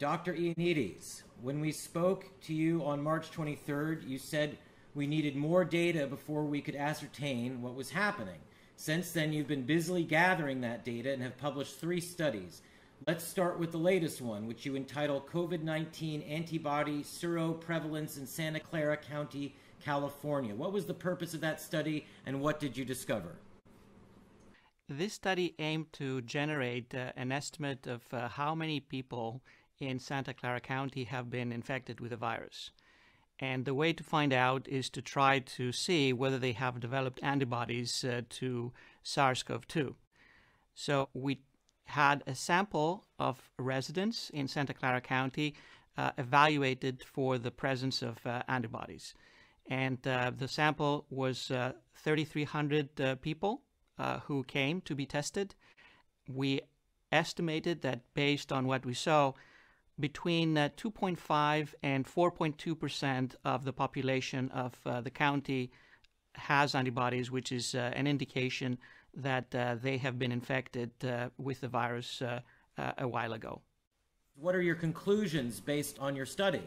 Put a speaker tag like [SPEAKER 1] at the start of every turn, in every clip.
[SPEAKER 1] Dr. Ioannidis, when we spoke to you on March 23rd, you said we needed more data before we could ascertain what was happening. Since then, you've been busily gathering that data and have published three studies. Let's start with the latest one, which you entitle COVID 19 Antibody Seroprevalence in Santa Clara County, California. What was the purpose of that study and what did you discover?
[SPEAKER 2] This study aimed to generate uh, an estimate of uh, how many people in Santa Clara County have been infected with the virus. And the way to find out is to try to see whether they have developed antibodies uh, to SARS CoV 2. So we had a sample of residents in Santa Clara County uh, evaluated for the presence of uh, antibodies. And uh, the sample was uh, 3,300 uh, people who came to be tested. We estimated that based on what we saw, between uh, 2.5 and 4.2 percent of the population of uh, the county has antibodies, which is uh, an indication that they have been infected with the virus a while ago.
[SPEAKER 1] What are your conclusions based on your study?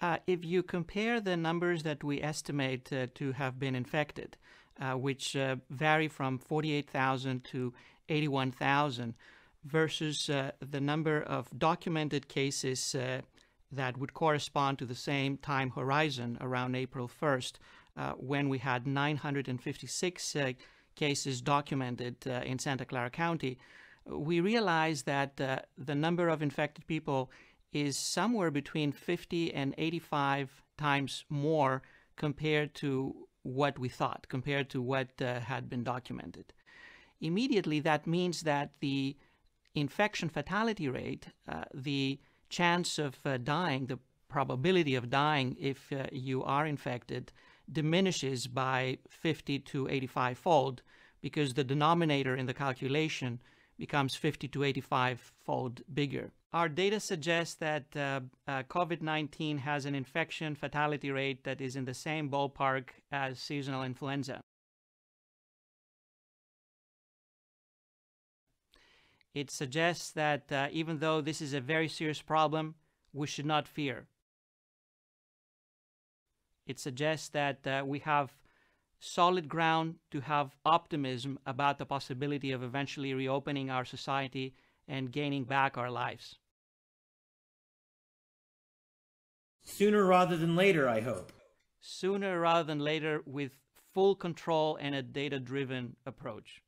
[SPEAKER 2] Uh, if you compare the numbers that we estimate uh, to have been infected, uh, which vary from 48,000 to 81,000, versus uh, the number of documented cases uh, that would correspond to the same time horizon around April 1st, uh, when we had 956 uh, cases documented uh, in Santa Clara County, we realized that uh, the number of infected people is somewhere between 50 and 85 times more compared to what we thought, compared to what had been documented. Immediately, that means that the infection fatality rate, uh, the chance of uh, dying, the probability of dying if uh, you are infected, diminishes by 50 to 85 fold because the denominator in the calculation becomes 50 to 85 fold bigger. Our data suggests that uh, uh, COVID 19 has an infection fatality rate that is in the same ballpark as seasonal influenza. It suggests that uh, even though this is a very serious problem, we should not fear. It suggests that uh, we have solid ground to have optimism about the possibility of eventually reopening our society and gaining back our lives.
[SPEAKER 1] Sooner rather than later, I hope.
[SPEAKER 2] Sooner rather than later, with full control and a data driven approach.